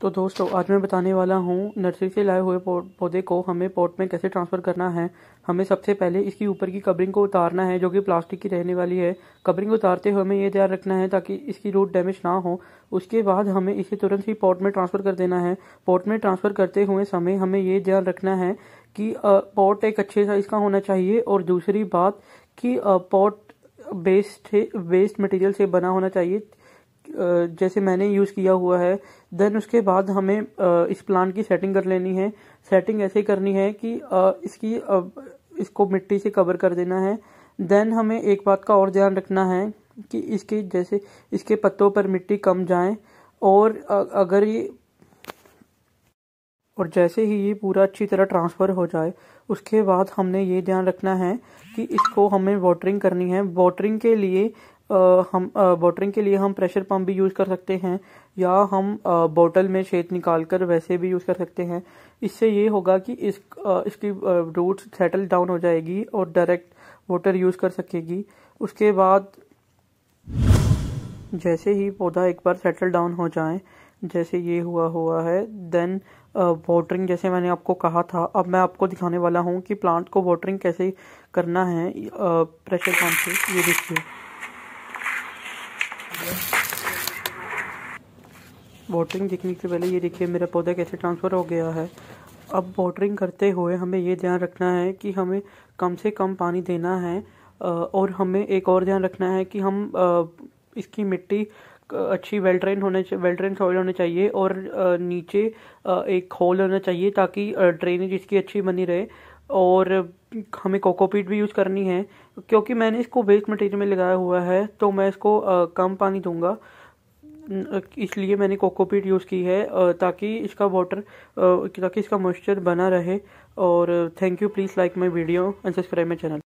तो दोस्तों आज मैं बताने वाला हूँ नर्सरी से लाए हुए पौधे को हमें पॉट में कैसे ट्रांसफ़र करना है हमें सबसे पहले इसकी ऊपर की कवरिंग को उतारना है जो कि प्लास्टिक की रहने वाली है कवरिंग उतारते हुए हमें ये ध्यान रखना है ताकि इसकी रूट डैमेज ना हो उसके बाद हमें इसे तुरंत ही पॉट में ट्रांसफ़र कर देना है पॉट में ट्रांसफ़र करते हुए समय हमें ये ध्यान रखना है कि पॉट एक अच्छे साइज़ का होना चाहिए और दूसरी बात कि पॉट बेस्ट वेस्ट मटेरियल से बना होना चाहिए जैसे मैंने यूज़ किया हुआ है देन उसके बाद हमें इस प्लांट की सेटिंग कर लेनी है सेटिंग ऐसे करनी है कि इसकी इसको मिट्टी से कवर कर देना है देन हमें एक बात का और ध्यान रखना है कि इसके जैसे इसके पत्तों पर मिट्टी कम जाए और अगर ये और जैसे ही ये पूरा अच्छी तरह ट्रांसफ़र हो जाए उसके बाद हमने ये ध्यान रखना है कि इसको हमें वाटरिंग करनी है वाटरिंग के लिए हम वाटरिंग के लिए हम प्रेशर पंप भी यूज़ कर सकते हैं या हम बोतल में छेद निकाल कर वैसे भी यूज़ कर सकते हैं इससे ये होगा कि इस इसकी रूट सेटल डाउन हो जाएगी और डायरेक्ट वाटर यूज़ कर सकेगी उसके बाद जैसे ही पौधा एक बार सेटल डाउन हो जाए जैसे ये हुआ हुआ है देन वाटरिंग uh, जैसे मैंने आपको कहा था अब मैं आपको दिखाने वाला हूँ कि प्लांट को वाटरिंग कैसे करना है प्रेशर पंप से ये देखिए वाटरिंग देखने से पहले ये देखिए मेरा पौधा कैसे ट्रांसफ़र हो गया है अब वाटरिंग करते हुए हमें ये ध्यान रखना है कि हमें कम से कम पानी देना है और हमें एक और ध्यान रखना है कि हम इसकी मिट्टी अच्छी वेल ड्रेन होने वेल ड्रेन सॉइल होने चाहिए और नीचे एक होल होना चाहिए ताकि ड्रेनेज इसकी अच्छी बनी रहे और हमें कोकोपीट भी यूज़ करनी है क्योंकि मैंने इसको वेस्ट मटेरियल में लगाया हुआ है तो मैं इसको कम पानी दूंगा इसलिए मैंने कोकोपीट यूज़ की है ताकि इसका वाटर ताकि इसका मॉइस्चर बना रहे और thank you please like my video and subscribe my channel